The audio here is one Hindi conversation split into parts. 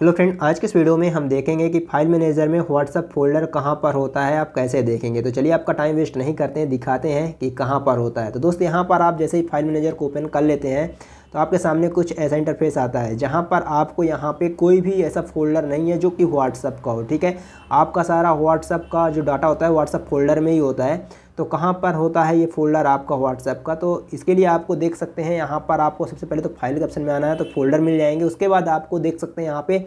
हेलो फ्रेंड आज के इस वीडियो में हम देखेंगे कि फाइल मैनेजर में व्हाट्सअप फोल्डर कहाँ पर होता है आप कैसे देखेंगे तो चलिए आपका टाइम वेस्ट नहीं करते हैं दिखाते हैं कि कहाँ पर होता है तो दोस्त यहाँ पर आप जैसे ही फाइल मैनेजर को ओपन कर लेते हैं तो आपके सामने कुछ ऐसा इंटरफेस आता है जहाँ पर आपको यहाँ पे कोई भी ऐसा फोल्डर नहीं है जो कि व्हाट्सअप का हो ठीक है आपका सारा व्हाट्सअप का जो डाटा होता है व्हाट्सअप फोल्डर में ही होता है तो कहाँ पर होता है ये फोल्डर आपका व्हाट्सएप का तो इसके लिए आपको देख सकते हैं यहाँ पर आपको सबसे पहले तो फाइल के ऑप्शन में आना है तो फोल्डर मिल जाएंगे उसके बाद आपको देख सकते हैं यहाँ पे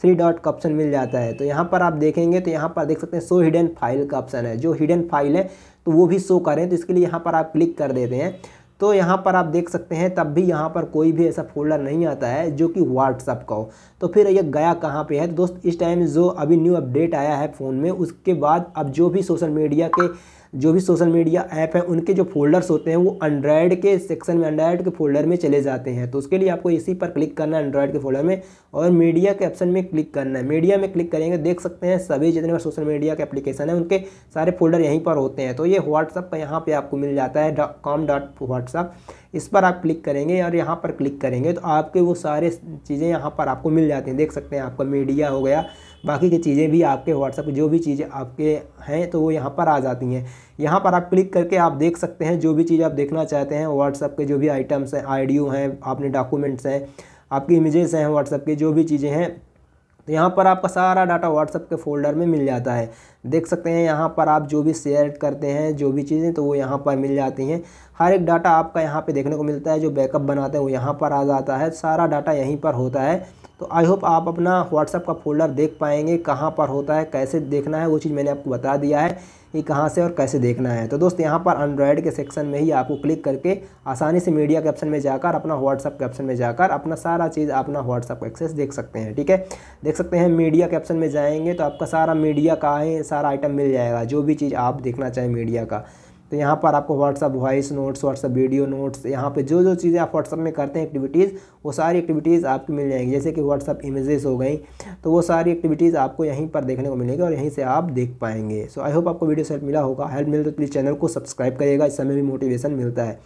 थ्री डॉट का ऑप्शन मिल जाता है तो यहाँ पर आप देखेंगे तो यहाँ पर देख सकते हैं सो हिडन फाइल का ऑप्शन है जो हिडन फाइल है तो वो भी शो करें तो इसके लिए यहाँ पर आप क्लिक कर देते हैं तो यहाँ पर आप देख सकते हैं तब भी यहाँ पर कोई भी ऐसा फोल्डर नहीं आता है जो कि व्हाट्सअप का हो तो फिर ये गया कहाँ पे है तो दोस्त इस टाइम जो अभी न्यू अपडेट आया है फ़ोन में उसके बाद अब जो भी सोशल मीडिया के जो भी सोशल मीडिया ऐप है उनके जो फोल्डर्स होते हैं वो एंड्रॉयड के सेक्शन में एंड्रॉयड के फोल्डर में चले जाते हैं तो उसके लिए आपको इसी पर क्लिक करना है एंड्रॉयड के फोल्डर में और मीडिया के ऑप्शन में क्लिक करना है मीडिया में क्लिक करेंगे देख सकते हैं सभी जितने भी सोशल मीडिया के एप्लीकेशन है उनके सारे फोल्डर यहीं पर होते हैं तो ये व्हाट्सअप का यहाँ पर आपको मिल जाता है कॉम डॉट व्हाट्सअप इस पर आप क्लिक करेंगे और यहाँ पर क्लिक करेंगे तो आपके वो सारे चीज़ें यहाँ पर आपको मिल जाती हैं देख सकते हैं आपका मीडिया हो गया बाकी की चीज़ें भी आपके व्हाट्सएप जो भी चीज़ें आपके हैं तो वो यहाँ पर आ जाती हैं यहाँ पर आप क्लिक करके आप देख सकते हैं जो भी चीज़ आप देखना चाहते हैं व्हाट्सअप के जो भी आइटम्स हैं आई हैं आपने डॉक्यूमेंट्स हैं आपकी इमेजेस हैं व्हाट्सअप के जो भी चीज़ें हैं तो यहाँ पर आपका सारा डाटा व्हाट्सअप के फोल्डर में मिल जाता है देख सकते हैं यहाँ पर आप जो भी शेयर करते हैं जो भी चीज़ें तो वो यहाँ पर मिल जाती हैं हर एक डाटा आपका यहाँ पे देखने को मिलता है जो बैकअप बनाते हैं वो यहाँ पर आ जाता है सारा डाटा यहीं पर होता है तो आई होप आप अपना व्हाट्सअप का फोल्डर देख पाएंगे कहाँ पर होता है कैसे देखना है वो चीज़ मैंने आपको बता दिया है कि कहाँ से और कैसे देखना है तो दोस्त यहाँ पर एंड्रॉयड के सेक्शन में ही आपको क्लिक करके आसानी से मीडिया के ऑप्शन में जाकर अपना व्हाट्सअप के ऑप्शन में जाकर अपना सारा चीज़ अपना व्हाट्सअप एक्सेस देख सकते हैं ठीक है देख सकते हैं मीडिया के ऑप्शन में जाएंगे तो आपका सारा मीडिया का है सारा आइटम मिल जाएगा जो भी चीज़ आप देखना चाहें मीडिया का तो यहाँ पर आपको WhatsApp voice notes WhatsApp video notes यहाँ पे जो जो चीज़ें आप व्हाट्सअप में करते हैं एक्टिविटीज़ वो सारी एक्टिविटीज़ आपकी मिल जाएंगी जैसे कि व्हाट्सअप इमेजेस हो गई तो वो सारी एक्टिविटीज़ आपको यहीं पर देखने को मिलेंगी और यहीं से आप देख पाएंगे सो आई होप आपको वीडियो से मिला होगा हेल्प मिले तो प्लीज़ चैनल को सब्सक्राइब करिएगा इस समय भी मोटिवेशन मिलता है